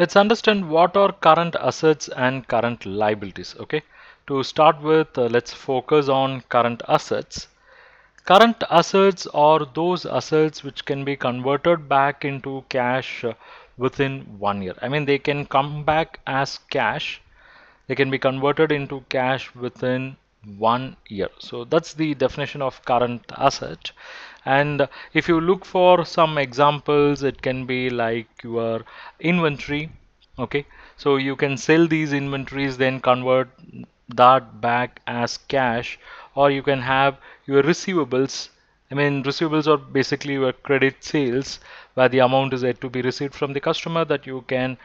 Let's understand what are current assets and current liabilities. Okay, to start with, uh, let's focus on current assets. Current assets are those assets which can be converted back into cash uh, within one year. I mean, they can come back as cash. They can be converted into cash within one year so that's the definition of current asset and if you look for some examples it can be like your inventory okay so you can sell these inventories then convert that back as cash or you can have your receivables I mean receivables are basically your credit sales where the amount is yet to be received from the customer that you can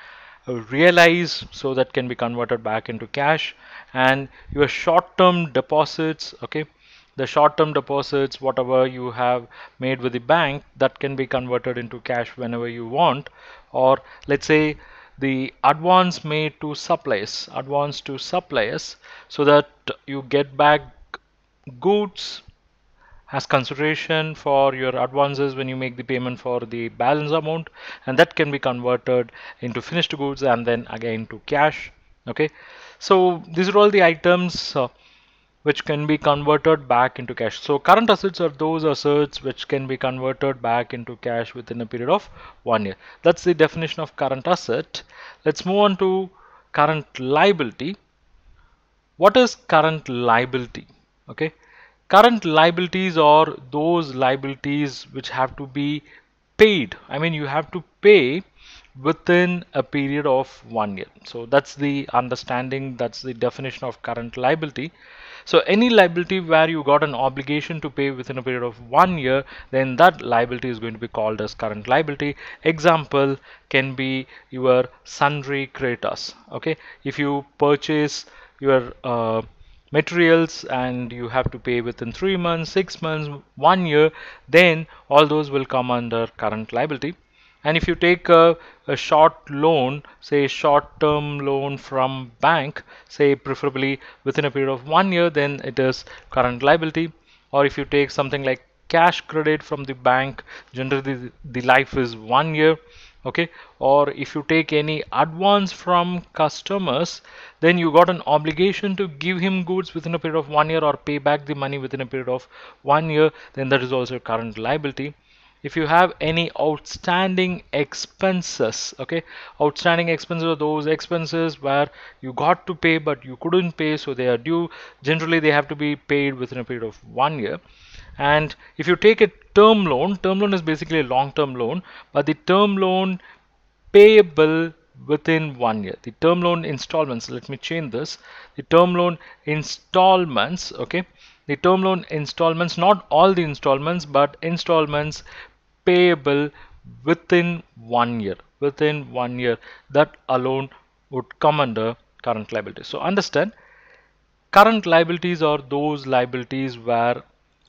realize so that can be converted back into cash and your short-term deposits okay the short-term deposits whatever you have made with the bank that can be converted into cash whenever you want or let's say the advance made to suppliers advance to suppliers so that you get back goods as consideration for your advances when you make the payment for the balance amount and that can be converted into finished goods and then again to cash okay so these are all the items uh, which can be converted back into cash. So current assets are those assets which can be converted back into cash within a period of one year. That's the definition of current asset. Let's move on to current liability. What is current liability? Okay, current liabilities are those liabilities which have to be paid I mean you have to pay within a period of one year so that's the understanding that's the definition of current liability so any liability where you got an obligation to pay within a period of one year then that liability is going to be called as current liability example can be your sundry creditors okay if you purchase your uh, materials and you have to pay within three months six months one year then all those will come under current liability and if you take a, a short loan say short term loan from bank say preferably within a period of one year then it is current liability or if you take something like cash credit from the bank generally the, the life is one year okay or if you take any advance from customers then you got an obligation to give him goods within a period of one year or pay back the money within a period of one year then that is also a current liability if you have any outstanding expenses okay outstanding expenses are those expenses where you got to pay but you couldn't pay so they are due generally they have to be paid within a period of one year and if you take a term loan. Term loan is basically a long-term loan, but the term loan payable within one year. The term loan installments, let me change this. The term loan installments, okay. The term loan installments, not all the installments, but installments payable within one year. Within one year, that alone would come under current liability. So understand, current liabilities are those liabilities where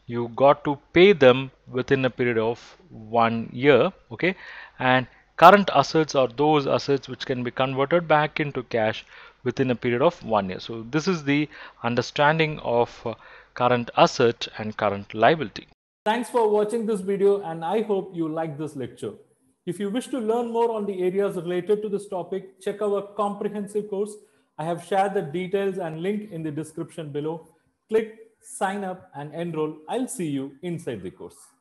you got to pay them within a period of one year okay and current assets are those assets which can be converted back into cash within a period of one year so this is the understanding of uh, current asset and current liability thanks for watching this video and i hope you like this lecture if you wish to learn more on the areas related to this topic check our comprehensive course i have shared the details and link in the description below click sign up and enroll. I'll see you inside the course.